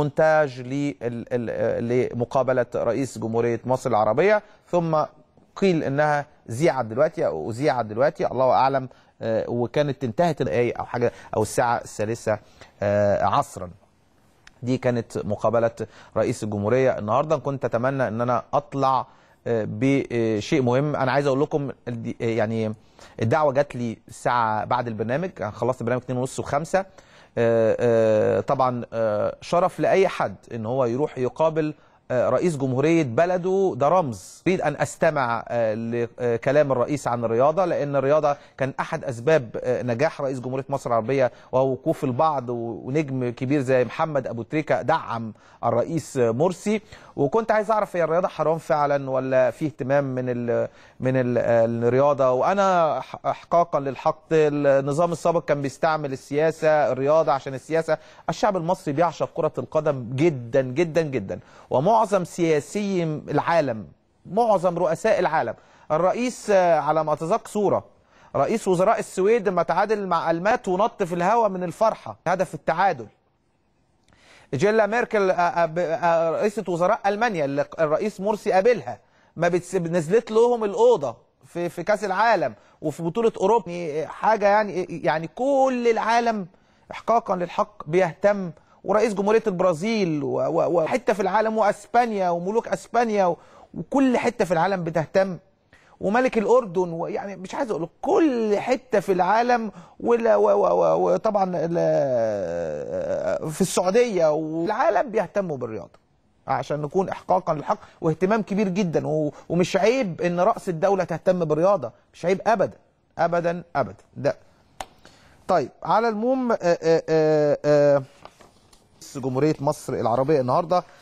مونتاج لمقابلة رئيس جمهورية مصر العربية ثم قيل انها ذيعت دلوقتي او اذيعت دلوقتي الله اعلم آه، وكانت انتهت الدقايق او حاجه او الساعه الثالثه آه، عصرا دي كانت مقابله رئيس الجمهوريه النهارده كنت اتمنى ان انا اطلع بشيء آه، مهم انا عايز اقول لكم آه، يعني الدعوه جات لي الساعه بعد البرنامج خلصت البرنامج 2:30 و5 آه، طبعا شرف لاي حد ان هو يروح يقابل آه، رئيس جمهورية بلده ده رمز أريد أن أستمع آه، لكلام الرئيس عن الرياضة لأن الرياضة كان أحد أسباب آه، نجاح رئيس جمهورية مصر العربية وهو وقوف البعض ونجم كبير زي محمد أبو تريكة دعم الرئيس مرسي وكنت عايز أعرف هي الرياضة حرام فعلا ولا في اهتمام من ال من ال الرياضة وأنا إحقاقا للحق النظام السابق كان بيستعمل السياسة الرياضة عشان السياسة الشعب المصري بيعشق كرة القدم جدا جدا جدا ومع معظم سياسي العالم معظم رؤساء العالم الرئيس آه، على ما اتذكر صوره رئيس وزراء السويد لما تعادل مع المات ونط في الهواء من الفرحه هدف التعادل جيلا ميركل آه، آه، رئيسة وزراء المانيا اللي الرئيس مرسي قابلها ما نزلت لهم الاوضه في في كاس العالم وفي بطوله اوروبا يعني، حاجه يعني يعني كل العالم احقاقا للحق بيهتم ورئيس جمهوريه البرازيل وحته في العالم واسبانيا وملوك اسبانيا وكل حته في العالم بتهتم وملك الاردن ويعني مش عايز اقول كل حته في العالم وطبعا في السعوديه والعالم بيهتموا بالرياضه عشان نكون احقاقا للحق واهتمام كبير جدا ومش عيب ان راس الدوله تهتم بالرياضه مش عيب ابدا ابدا ابدا ده طيب على المهم آآ آه، آآ آه، آآ آه، جمهوريه مصر العربيه النهارده